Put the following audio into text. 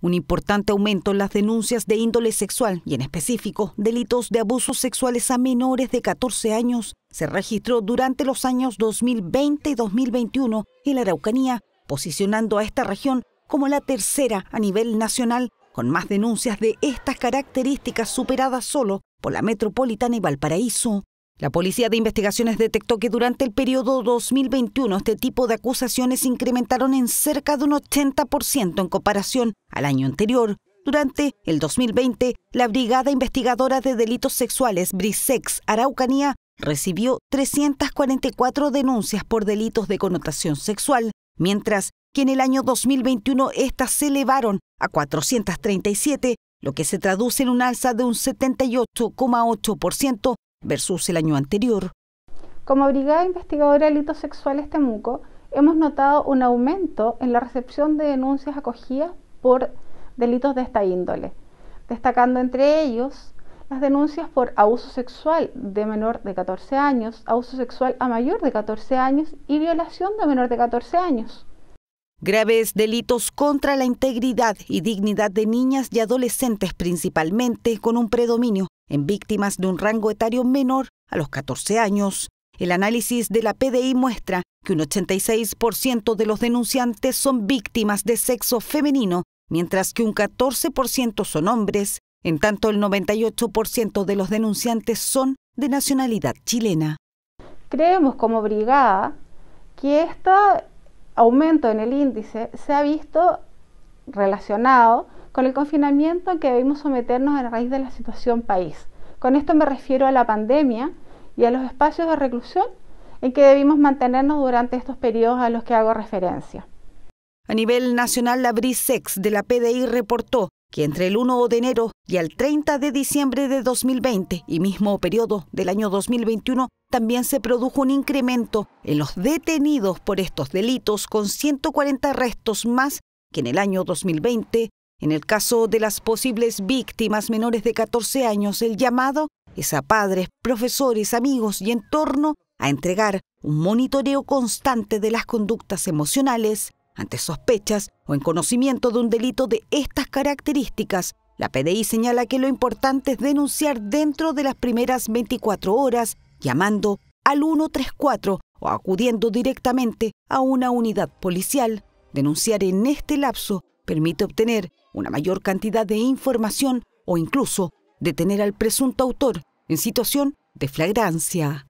Un importante aumento en las denuncias de índole sexual y en específico delitos de abusos sexuales a menores de 14 años se registró durante los años 2020 y 2021 en la Araucanía, posicionando a esta región como la tercera a nivel nacional, con más denuncias de estas características superadas solo por la Metropolitana y Valparaíso. La Policía de Investigaciones detectó que durante el periodo 2021 este tipo de acusaciones incrementaron en cerca de un 80% en comparación al año anterior. Durante el 2020, la Brigada Investigadora de Delitos Sexuales Brisex Araucanía recibió 344 denuncias por delitos de connotación sexual, mientras que en el año 2021 estas se elevaron a 437, lo que se traduce en un alza de un 78,8% versus el año anterior. Como Brigada Investigadora de Delitos Sexuales Temuco, hemos notado un aumento en la recepción de denuncias acogidas por delitos de esta índole, destacando entre ellos las denuncias por abuso sexual de menor de 14 años, abuso sexual a mayor de 14 años y violación de menor de 14 años. Graves delitos contra la integridad y dignidad de niñas y adolescentes principalmente con un predominio en víctimas de un rango etario menor a los 14 años, el análisis de la PDI muestra que un 86% de los denunciantes son víctimas de sexo femenino, mientras que un 14% son hombres, en tanto el 98% de los denunciantes son de nacionalidad chilena. Creemos como brigada que este aumento en el índice se ha visto relacionado con el confinamiento que debimos someternos a raíz de la situación país. Con esto me refiero a la pandemia y a los espacios de reclusión en que debimos mantenernos durante estos periodos a los que hago referencia. A nivel nacional, la BRISEX de la PDI reportó que entre el 1 de enero y el 30 de diciembre de 2020 y mismo periodo del año 2021, también se produjo un incremento en los detenidos por estos delitos con 140 restos más que en el año 2020, en el caso de las posibles víctimas menores de 14 años, el llamado es a padres, profesores, amigos y entorno a entregar un monitoreo constante de las conductas emocionales ante sospechas o en conocimiento de un delito de estas características. La PDI señala que lo importante es denunciar dentro de las primeras 24 horas llamando al 134 o acudiendo directamente a una unidad policial. Denunciar en este lapso permite obtener una mayor cantidad de información o incluso detener al presunto autor en situación de flagrancia.